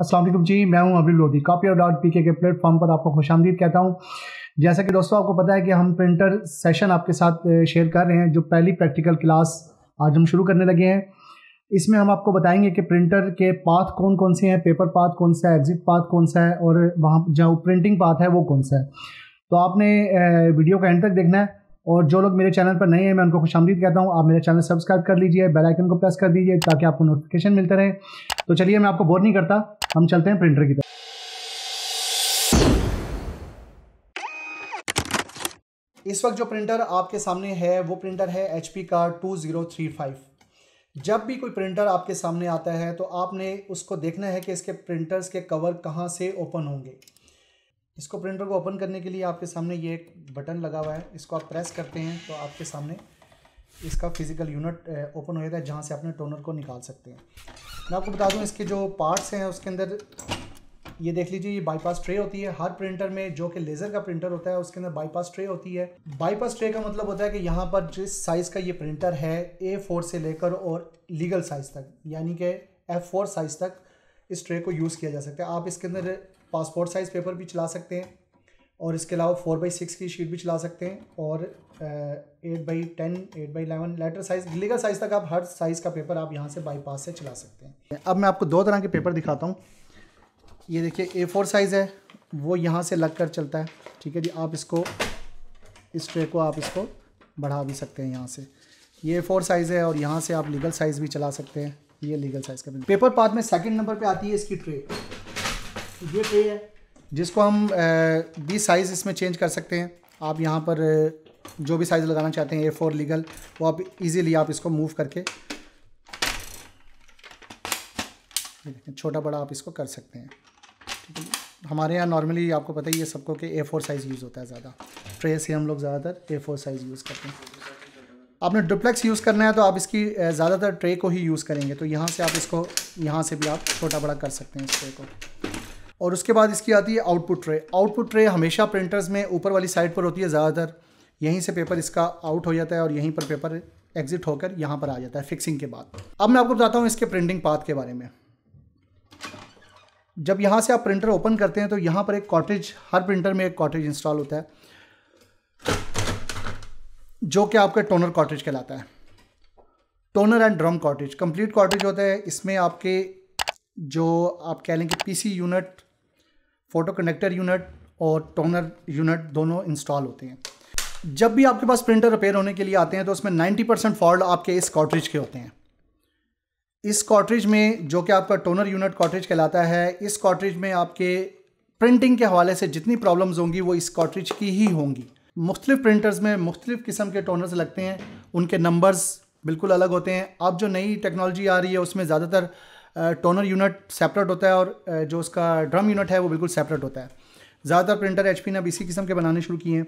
असलम जी मैं हूं अबिल लोधी कापी और डॉट पी के प्लेटफॉर्म पर आपको खुश कहता हूं जैसा कि दोस्तों आपको पता है कि हम प्रिंटर सेशन आपके साथ शेयर कर रहे हैं जो पहली प्रैक्टिकल क्लास आज हम शुरू करने लगे हैं इसमें हम आपको बताएंगे कि प्रिंटर के पाथ कौन कौन से हैं पेपर पाथ कौन सा है एग्जिट पाथ कौन सा है और वहाँ जहाँ प्रिंटिंग पाथ है वो कौन सा है तो आपने वीडियो का एंड तक देखना है और जो लोग मेरे चैनल पर नए हैं मैं उनको खुश आमदीद कहता हूँ आप मेरे चैनल सब्सक्राइब कर लीजिए बेल आइकन को प्रेस कर दीजिए ताकि आपको नोटिफिकेशन मिलते रहे तो चलिए मैं आपको बोर नहीं करता हम चलते हैं प्रिंटर की तरफ इस वक्त जो प्रिंटर आपके सामने है वो प्रिंटर है एच का 2035 जब भी कोई प्रिंटर आपके सामने आता है तो आपने उसको देखना है कि इसके प्रिंटर्स के कवर कहाँ से ओपन होंगे इसको प्रिंटर को ओपन करने के लिए आपके सामने ये एक बटन लगा हुआ है इसको आप प्रेस करते हैं तो आपके सामने इसका फिज़िकल यूनिट ओपन हो जाता है जहाँ से अपने टोनर को निकाल सकते हैं मैं आपको बता दूं इसके जो पार्ट्स हैं उसके अंदर ये देख लीजिए ये बाईपास ट्रे होती है हर प्रिंटर में जो कि लेज़र का प्रिंटर होता है उसके अंदर बाईपास ट्रे होती है बाईपास ट्रे का मतलब होता है कि यहाँ पर जिस साइज़ का ये प्रिंटर है ए फोर से लेकर और लीगल साइज़ तक यानी कि एफ फोर साइज़ तक इस ट्रे को यूज़ किया जा सकता है आप इसके अंदर पासपोर्ट साइज़ पेपर भी चला सकते हैं और इसके अलावा फोर बाई सिक्स की शीट भी चला सकते हैं और eight by ten eight by eleven letter size legal size तक आप हर साइज़ का पेपर आप यहाँ से बाईपास से चला सकते हैं अब मैं आपको दो तरह के पेपर दिखाता हूँ ये देखिए ए फोर साइज़ है वो यहाँ से लग कर चलता है ठीक है जी आप इसको इस ट्रे को आप इसको बढ़ा भी सकते हैं यहाँ से ये ए फोर साइज़ है और यहाँ से आप लीगल साइज़ भी चला सकते हैं ये लीगल साइज़ का पेपर पाथ में सेकेंड नंबर पर आती है इसकी ट्रे ये ट्रे है जिसको हम बीस साइज़ इसमें चेंज कर सकते हैं आप यहाँ पर जो भी साइज़ लगाना चाहते हैं ए फोर लीगल वो आप इजीली आप इसको मूव करके छोटा बड़ा आप इसको कर सकते हैं ठीक है हमारे यहाँ नॉर्मली आपको पता ही है सबको कि ए फोर साइज़ यूज़ होता है ज़्यादा ट्रे से हम लोग ज़्यादातर ए फोर साइज़ यूज़ करते हैं आपने डुप्लेक्स यूज़ करना है तो आप इसकी ज़्यादातर ट्रे को ही यूज़ करेंगे तो यहाँ से आप इसको यहाँ से भी आप छोटा बड़ा कर सकते हैं इस ट्रे को और उसके बाद इसकी आती है आउटपुट ट्रे आउटपुट ट्रे हमेशा प्रिंटर्स में ऊपर वाली साइड पर होती है ज़्यादातर यहीं से पेपर इसका आउट हो जाता है और यहीं पर पेपर एग्जिट होकर यहाँ पर आ जाता है फिक्सिंग के बाद अब मैं आपको बताता हूँ इसके प्रिंटिंग पाथ के बारे में जब यहाँ से आप प्रिंटर ओपन करते हैं तो यहाँ पर एक कॉटेज हर प्रिंटर में एक कॉटेज इंस्टॉल होता है जो कि आपका टोनर कॉटेज कहलाता है toner and drum cartridge complete cartridge होता है इसमें आपके जो आप कह लें कि PC unit photo conductor unit और टोनर यूनिट दोनों इंस्टॉल होते हैं जब भी आपके पास प्रिंटर रिपेयर होने के लिए आते हैं तो उसमें 90 परसेंट फॉल्ट आपके इस कॉटरेज के होते हैं इस कॉटरेज में जो कि आपका टोनर यूनिट कॉटरेज कहलाता है इस कॉटरेज में आपके प्रिंटिंग के हवाले से जितनी प्रॉब्लम्स होंगी वो इस कॉटरेज की ही होंगी मुख्तलिफ प्रिंटर्स में मुख्तलिफ किस्म के टोनर्स लगते हैं उनके नंबर्स बिल्कुल अलग होते हैं अब जो नई टेक्नोलॉजी आ रही है उसमें ज़्यादातर टोनर यूनिट सेपरेट होता है और जो उसका ड्रम यूनिट है वो बिल्कुल सेपरेट होता है ज़्यादातर प्रिंटर एच ने अब इसी किस्म के बनाने शुरू किए हैं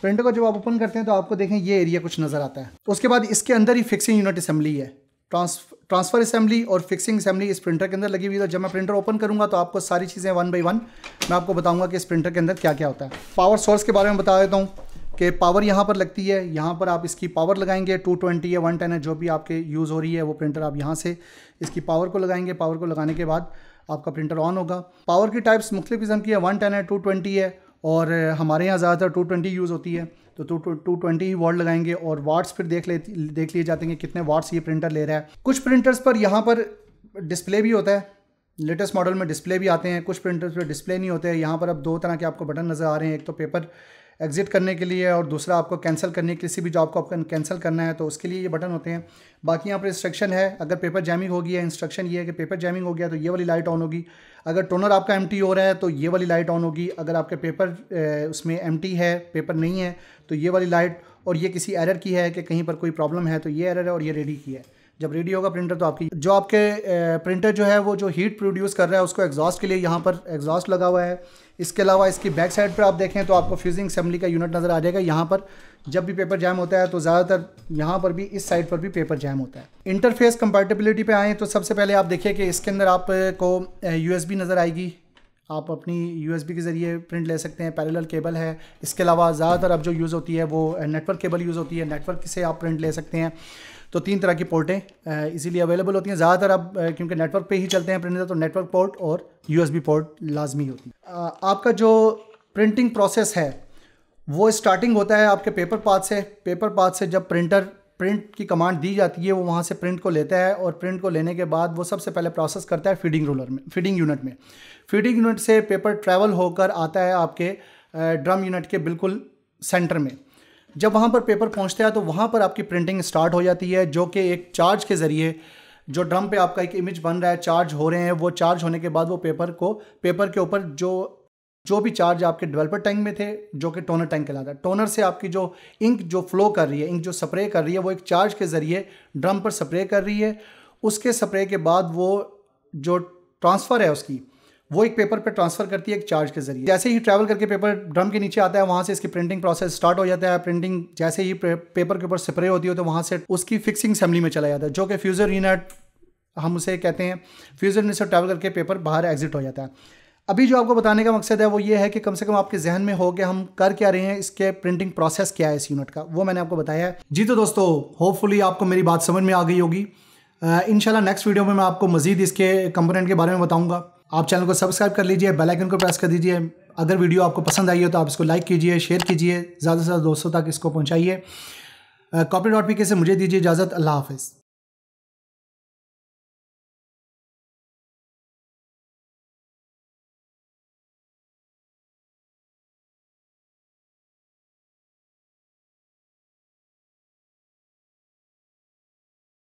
प्रिंटर को जब आप ओपन करते हैं तो आपको देखें ये एरिया कुछ नज़र आता है उसके बाद इसके अंदर ही फिक्सिंग यूनिट असेंबली है ट्रांसफ़र असेंबली और फिक्सिंग असेंबली इस प्रिंटर के अंदर लगी हुई है जब मैं प्रिंटर ओपन करूंगा तो आपको सारी चीज़ें वन बाई वन मैं आपको बताऊंगा कि इस प्रिंटर के अंदर क्या क्या होता है पावर सोर्स के बारे में बता देता हूँ कि पावर यहाँ पर लगती है यहाँ पर आप इसकी पावर लगाएंगे 220 या 110 है जो भी आपके यूज़ हो रही है वो प्रिंटर आप यहाँ से इसकी पावर को लगाएंगे पावर को लगाने के बाद आपका प्रिंटर ऑन होगा पावर की टाइप्स मुख्तु किस्म की है वन टेन है टू ट्वेंटी है और हमारे यहाँ ज़्यादातर टू ट्वेंटी यूज़ होती है तो टू टू ट्वेंटी ही वाट लगाएंगे और वाट्स फिर देख ले देख लिए जाते हैं कि कितने वाट्स ये प्रिंटर ले रहा है कुछ प्रिंटर्स पर यहाँ पर डिस्प्ले भी होता है लेटेस्ट मॉडल में डिस्प्ले भी आते हैं कुछ प्रिंटर्स पर डिस्प्ले नहीं होते हैं यहाँ पर अब दो तरह के आपको बटन नज़र आ रहे हैं एक तो पेपर एग्ज़िट करने के लिए और दूसरा आपको कैंसिल करने किसी भी जॉब को आपको कैंसिल करना है तो उसके लिए ये बटन होते हैं बाकी यहाँ पर इंस्ट्रक्शन है अगर पेपर जैमिंग होगी है इंस्ट्रक्शन ये है कि पेपर जैमिंग हो गया तो ये वाली लाइट ऑन होगी अगर टोनर आपका एम हो रहा है तो ये वाली लाइट ऑन होगी अगर आपके पेपर उसमें एम है पेपर नहीं है तो ये वाली लाइट और ये किसी एरर की है कि कहीं पर कोई प्रॉब्लम है तो ये एरर है और ये रेडी की है जब रेडी होगा प्रिंटर तो आपकी जो आपके प्रिंटर जो है वो जो हीट प्रोड्यूस कर रहा है उसको एग्जॉस्ट के लिए यहाँ पर एग्जॉस्ट लगा हुआ है इसके अलावा इसकी बैक साइड पर आप देखें तो आपको फ्यूजिंग असेंबली का यूनिट नज़र आ जाएगा यहाँ पर जब भी पेपर जैम होता है तो ज़्यादातर यहाँ पर भी इस साइड पर भी पेपर जैम होता है इंटरफेस कंपेटेबिलिटी पे आएँ तो सबसे पहले आप देखिए कि इसके अंदर आपको यू नज़र आएगी आप अपनी यू के ज़रिए प्रिंट ले सकते हैं पैरेलल केबल है इसके अलावा ज़्यादातर अब जो यूज़ होती है वो नेटवर्क केबल यूज़ होती है नेटवर्क से आप प्रिंट ले सकते हैं तो तीन तरह की पोर्टें इजीली अवेलेबल होती हैं ज़्यादातर अब क्योंकि नेटवर्क पे ही चलते हैं प्रिंटर तो नेटवर्क पोर्ट और यू पोर्ट लाजमी होती है आपका जो प्रिंटिंग प्रोसेस है वो स्टार्टिंग होता है आपके पेपर पाथ से पेपर पाथ से जब प्रिंटर प्रिंट की कमांड दी जाती है वो वहाँ से प्रिंट को लेता है और प्रिंट को लेने के बाद वो सबसे पहले प्रोसेस करता है फीडिंग रोलर में फीडिंग यूनिट में फीडिंग यूनिट से पेपर ट्रैवल होकर आता है आपके ड्रम यूनिट के बिल्कुल सेंटर में जब वहाँ पर पेपर पहुँचता है तो वहाँ पर आपकी प्रिंटिंग स्टार्ट हो जाती है जो कि एक चार्ज के ज़रिए जो ड्रम पे आपका एक इमेज बन रहा है चार्ज हो रहे हैं वो चार्ज होने के बाद वो पेपर को पेपर के ऊपर जो जो भी चार्ज आपके डेवलपर टैंक में थे जो कि टोनर टैंक कहलाता है टोनर से आपकी जो इंक जो फ्लो कर रही है इंक जो स्प्रे कर रही है वो एक चार्ज के ज़रिए ड्रम पर स्प्रे कर रही है उसके स्प्रे के बाद वो जो ट्रांसफ़र है उसकी वो एक पेपर पर पे ट्रांसफ़र करती है एक चार्ज के ज़रिए जैसे ही ट्रैवल करके पेपर ड्रम के नीचे आता है वहाँ से इसकी प्रिंटिंग प्रोसेस स्टार्ट हो जाता है प्रिंटिंग जैसे ही पेपर के ऊपर स्प्रे होती है तो वहाँ से उसकी फिक्सिंग असेंबली में चला जाता है जो कि फ्यूज़र यूनिट हम उसे कहते हैं फ्यूज़र यूनिट से ट्रैवल करके पेपर बाहर एग्जिट हो जाता है अभी जो आपको बताने का मकसद है वो ये है कि कम से कम आपके जहन में हो कि हम कर क्या रहे हैं इसके प्रिंटिंग प्रोसेस क्या है इस यूनिट का वो मैंने आपको बताया है जी तो दोस्तों होपफुली आपको मेरी बात समझ में आ गई होगी इनशाला नेक्स्ट वीडियो में मैं आपको मजीद इसके कंपोनेंट के बारे में बताऊंगा आप चैनल को सब्सक्राइब कर लीजिए बेल आइकन को प्रेस कर दीजिए अगर वीडियो आपको पसंद आई हो तो आप इसको लाइक कीजिए शेयर कीजिए ज़्यादा से ज़्यादा दोस्तों तक इसको पहुँचाइए कॉपी डॉट पी के से मुझे दीजिए इजाज़त अल्लाह हाफिज़